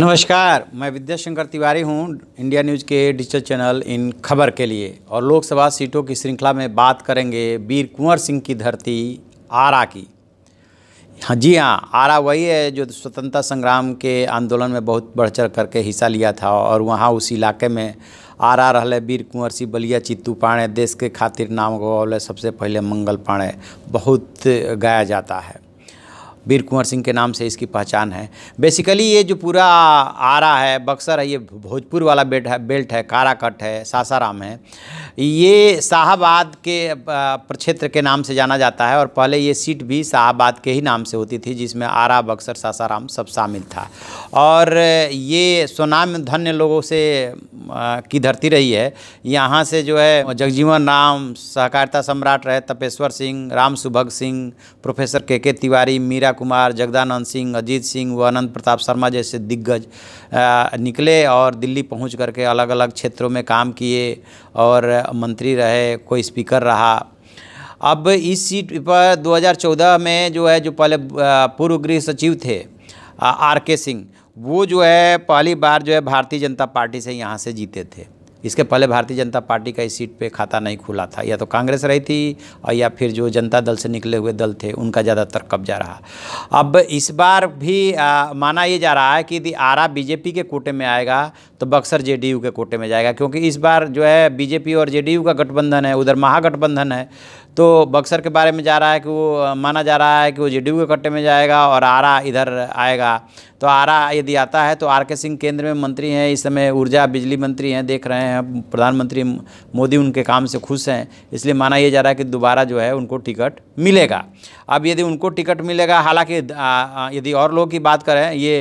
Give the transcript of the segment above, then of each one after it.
नमस्कार मैं विद्याशंकर तिवारी हूं इंडिया न्यूज़ के डिजिटल चैनल इन खबर के लिए और लोकसभा सीटों की श्रृंखला में बात करेंगे वीर कुंवर सिंह की धरती आरा की हाँ जी हाँ आरा वही है जो स्वतंत्रता संग्राम के आंदोलन में बहुत बढ़ चढ़ करके हिस्सा लिया था और वहाँ उस इलाके में आरा रहले वीर कुंवर सिंह बलिया चित्तू पाणे देश के खातिर नाम गौले सबसे पहले मंगल पाणे बहुत गाया जाता है वीर कुंवर सिंह के नाम से इसकी पहचान है बेसिकली ये जो पूरा आरा है बक्सर है ये भोजपुर वाला बेल्ट है बेल्ट है काराकट है सासाराम है ये शाहबाद के प्रक्षेत्र के नाम से जाना जाता है और पहले ये सीट भी शाहबाद के ही नाम से होती थी जिसमें आरा बक्सर सासाराम सब शामिल था और ये सोनाम धन्य लोगों से की धरती रही है यहाँ से जो है जगजीवन राम सहकारिता सम्राट रहे Tapeshwar Singh Ram Subhag Singh professor K K Tiwari Meera Kumar Jagdanand Singh Ajit Singh व अनंत प्रताप शर्मा जैसे दिग्गज निकले और दिल्ली पहुंच करके अलग अलग क्षेत्रों में काम किए और मंत्री रहे कोई स्पीकर रहा अब इस सीट पर 2014 में जो है जो पहले पूर्व गृह सचिव थे आर के सिंह वो जो है पहली बार जो है भारतीय जनता पार्टी से यहाँ से जीते थे इसके पहले भारतीय जनता पार्टी का इस सीट पे खाता नहीं खुला था या तो कांग्रेस रही थी और या फिर जो जनता दल से निकले हुए दल थे उनका ज़्यादातर कब्जा रहा अब इस बार भी आ, माना ये जा रहा है कि यदि आरा बीजेपी के कोटे में आएगा तो बक्सर जेडीयू के कोटे में जाएगा क्योंकि इस बार जो है बीजेपी और जेडीयू का गठबंधन है उधर महागठबंधन है तो बक्सर के बारे में जा रहा है कि वो माना जा रहा है कि वो जे के कट्टे में जाएगा और आरा इधर आएगा तो आरा यदि आता है तो आर के सिंह केंद्र में मंत्री हैं इस समय ऊर्जा बिजली मंत्री हैं देख रहे हैं प्रधानमंत्री मोदी उनके काम से खुश हैं इसलिए माना यह जा रहा है कि दोबारा जो है उनको टिकट मिलेगा अब यदि उनको टिकट मिलेगा हालांकि यदि और लोगों की बात करें ये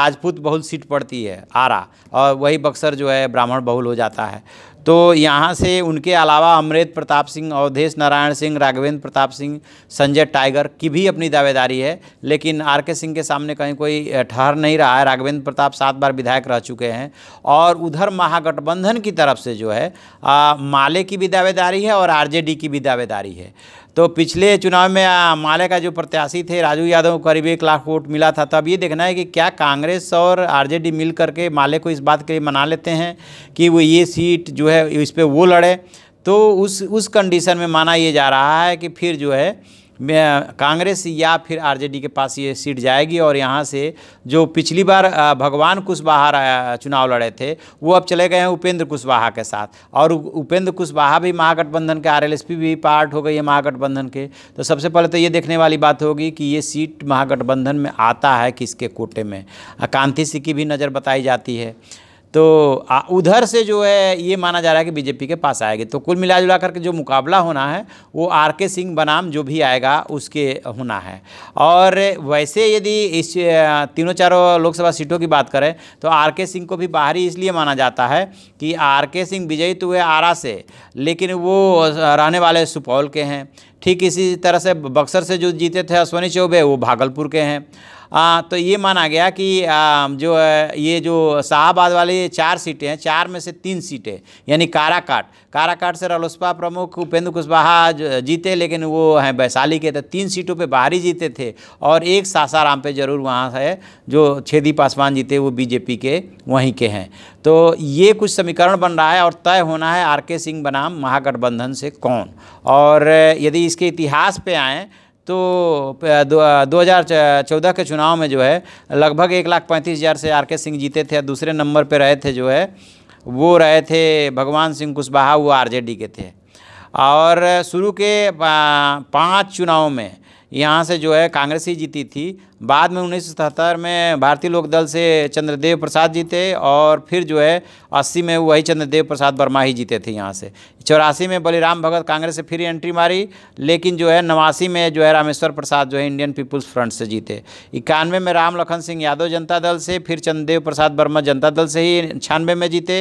राजपूत बहुल सीट पड़ती है आरा और वही बक्सर जो है ब्राह्मण बहुल हो जाता है तो यहाँ से उनके अलावा अमृत प्रताप सिंह अवधेश नारायण सिंह राघवेंद्र प्रताप सिंह संजय टाइगर की भी अपनी दावेदारी है लेकिन आर के सिंह के सामने कहीं कोई ठहर नहीं रहा है राघवेंद्र प्रताप सात बार विधायक रह चुके हैं और उधर महागठबंधन की तरफ से जो है आ, माले की भी दावेदारी है और आर की भी दावेदारी है तो पिछले चुनाव में माले का जो प्रत्याशी थे राजू यादव को करीब एक लाख वोट मिला था तो अब ये देखना है कि क्या कांग्रेस और आरजेडी मिल करके माले को इस बात के लिए मना लेते हैं कि वो ये सीट जो है इस पर वो लड़े तो उस उस कंडीशन में माना ये जा रहा है कि फिर जो है कांग्रेस या फिर आरजेडी के पास ये सीट जाएगी और यहाँ से जो पिछली बार भगवान कुशवाहा चुनाव लड़े थे वो अब चले गए हैं उपेंद्र कुशवाहा के साथ और उपेंद्र कुशवाहा भी महागठबंधन के आरएलएसपी भी पार्ट हो गई है महागठबंधन के तो सबसे पहले तो ये देखने वाली बात होगी कि ये सीट महागठबंधन में आता है किसके कोटे में कांति सिक्की भी नज़र बताई जाती है तो उधर से जो है ये माना जा रहा है कि बीजेपी के पास आएगी तो कुल मिला जुला करके जो मुकाबला होना है वो आर के सिंह बनाम जो भी आएगा उसके होना है और वैसे यदि इस तीनों चारों लोकसभा सीटों की बात करें तो आर के सिंह को भी बाहरी इसलिए माना जाता है कि आर के सिंह विजयी तो हुए आरा से लेकिन वो रहने वाले सुपौल के हैं ठीक इसी तरह से बक्सर से जो जीते थे अश्वनी चौबे वो भागलपुर के हैं आ, तो ये माना गया कि आ, जो ये जो शाहबाद वाले चार सीटें हैं चार में से तीन सीटें यानी काराकाट काराकाट से रालोसपा प्रमुख उपेंद्र कुशवाहा जीते लेकिन वो हैं वैशाली के तो तीन सीटों पे बाहरी जीते थे और एक सासाराम पे जरूर वहाँ है जो छेदी पासवान जीते वो बीजेपी के वहीं के हैं तो ये कुछ समीकरण बन रहा है और तय होना है आर के सिंह बनाम महागठबंधन से कौन और यदि इसके इतिहास पर आएँ तो दो हज़ार चौदह के चुनाव में जो है लगभग एक लाख पैंतीस हज़ार से आर के सिंह जीते थे दूसरे नंबर पर रहे थे जो है वो रहे थे भगवान सिंह कुशवाहा वो आरजेडी के थे और शुरू के पांच चुनाव में यहाँ से जो है कांग्रेस ही जीती थी बाद में उन्नीस में भारतीय लोक दल से चंद्रदेव प्रसाद जीते और फिर जो है अस्सी में वही चंद्रदेव प्रसाद वर्मा ही जीते थे यहाँ से चौरासी में बलिराम भगत कांग्रेस से फिर एंट्री मारी लेकिन जो है नवासी में जो है रामेश्वर प्रसाद जो है इंडियन पीपुल्स फ्रंट से जीते इक्यानवे में राम लखन सिंह यादव जनता दल से फिर चंद्रदेव प्रसाद वर्मा जनता दल से ही छियानवे में जीते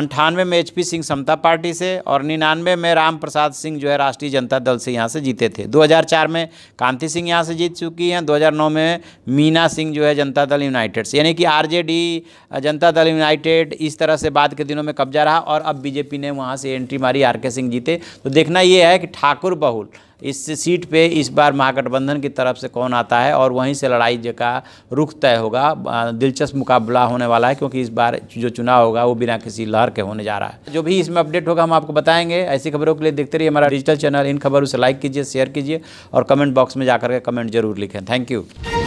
अंठानवे में एच सिंह समता पार्टी से और निन्यानवे में राम प्रसाद सिंह जो है राष्ट्रीय जनता दल से यहाँ से जीते थे दो में कांति सिंह यहाँ से जीत चुकी हैं दो में मीना सिंह जो है जनता दल यूनाइटेड से यानी कि आरजेडी जनता दल यूनाइटेड इस तरह से बाद के दिनों में कब्जा रहा और अब बीजेपी ने वहाँ से एंट्री मारी आर के सिंह जीते तो देखना ये है कि ठाकुर बहुल इस सीट पे इस बार महागठबंधन की तरफ से कौन आता है और वहीं से लड़ाई का रुख तय होगा दिलचस्प मुकाबला होने वाला है क्योंकि इस बार जो चुनाव होगा वो बिना किसी लहर के होने जा रहा है जो भी इसमें अपडेट होगा हम आपको बताएंगे ऐसी खबरों के लिए देखते रहिए हमारा डिजिटल चैनल इन खबरों से लाइक कीजिए शेयर कीजिए और कमेंट बॉक्स में जाकर के कमेंट जरूर लिखें थैंक यू